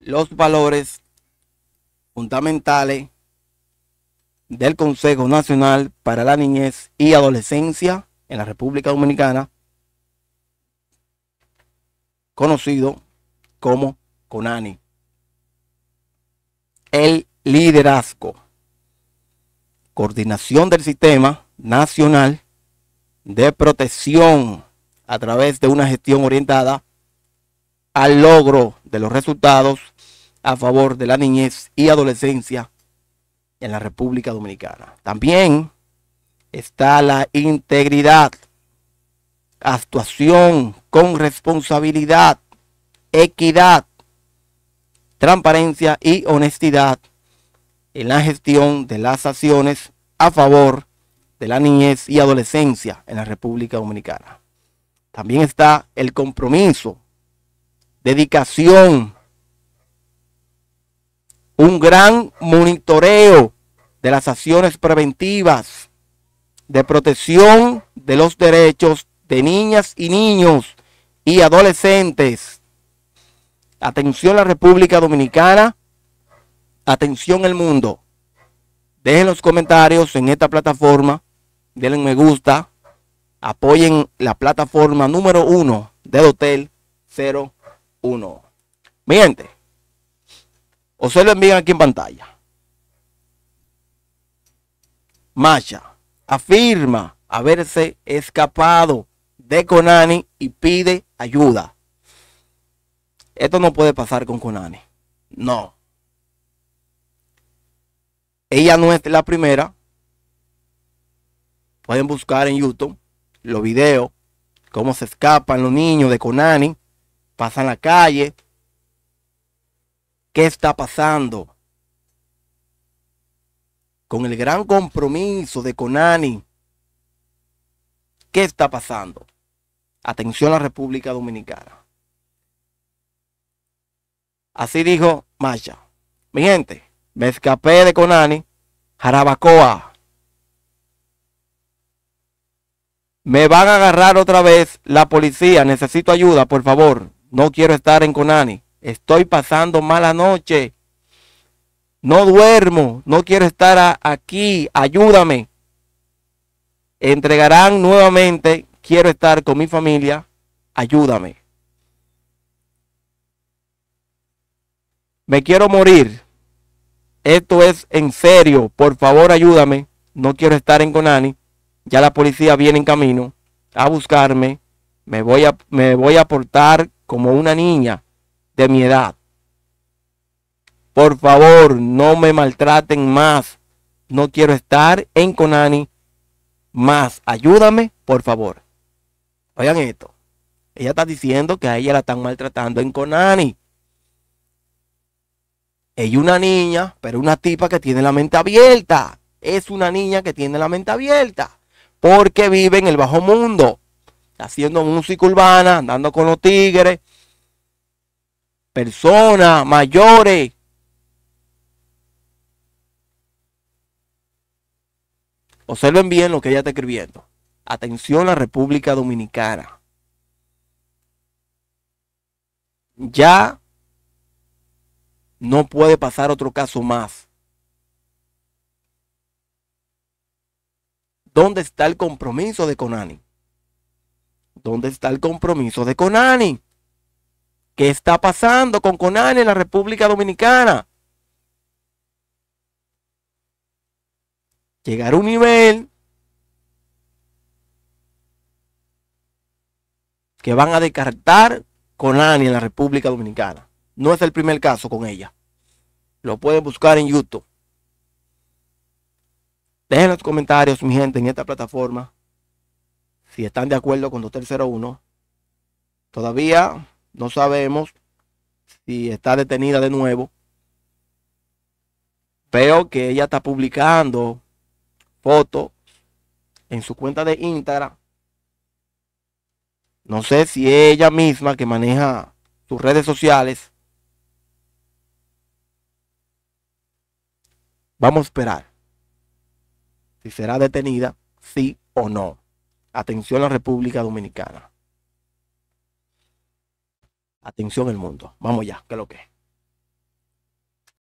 Los valores fundamentales del Consejo Nacional para la Niñez y Adolescencia en la República Dominicana, conocido como CONANI. El liderazgo, coordinación del sistema nacional de protección a través de una gestión orientada al logro de los resultados a favor de la niñez y adolescencia en la República Dominicana. También está la integridad, actuación con responsabilidad, equidad, transparencia y honestidad en la gestión de las acciones a favor de la niñez y adolescencia en la República Dominicana. También está el compromiso, dedicación, un gran monitoreo de las acciones preventivas de protección de los derechos de niñas y niños y adolescentes. Atención a la República Dominicana, atención el mundo. Dejen los comentarios en esta plataforma denle me gusta, apoyen la plataforma número uno del Hotel 01. Mi o observen bien aquí en pantalla. Masha afirma haberse escapado de Konani y pide ayuda. Esto no puede pasar con Konani. No. Ella no es la primera Pueden buscar en YouTube los videos, cómo se escapan los niños de Conani, pasan la calle. ¿Qué está pasando? Con el gran compromiso de Conani, ¿qué está pasando? Atención a la República Dominicana. Así dijo Maya. Mi gente, me escapé de Conani, Jarabacoa. Me van a agarrar otra vez la policía. Necesito ayuda, por favor. No quiero estar en Conani. Estoy pasando mala noche. No duermo. No quiero estar aquí. Ayúdame. Entregarán nuevamente. Quiero estar con mi familia. Ayúdame. Me quiero morir. Esto es en serio. Por favor, ayúdame. No quiero estar en Conani ya la policía viene en camino a buscarme, me voy a, me voy a portar como una niña de mi edad. Por favor, no me maltraten más. No quiero estar en Conani más. Ayúdame, por favor. Oigan esto. Ella está diciendo que a ella la están maltratando en Conani. Ella es una niña, pero una tipa que tiene la mente abierta. Es una niña que tiene la mente abierta porque vive en el bajo mundo, haciendo música urbana, andando con los tigres, personas mayores. Observen bien lo que ella está escribiendo. Atención a República Dominicana. Ya no puede pasar otro caso más ¿Dónde está el compromiso de Conani? ¿Dónde está el compromiso de Conani? ¿Qué está pasando con Conani en la República Dominicana? Llegar a un nivel que van a descartar Conani en la República Dominicana. No es el primer caso con ella. Lo pueden buscar en YouTube. Dejen los comentarios, mi gente, en esta plataforma. Si están de acuerdo con 2301. Todavía no sabemos si está detenida de nuevo. Veo que ella está publicando fotos en su cuenta de Instagram. No sé si ella misma que maneja sus redes sociales. Vamos a esperar si será detenida, sí o no. Atención a la República Dominicana. Atención el mundo. Vamos ya, que lo que es.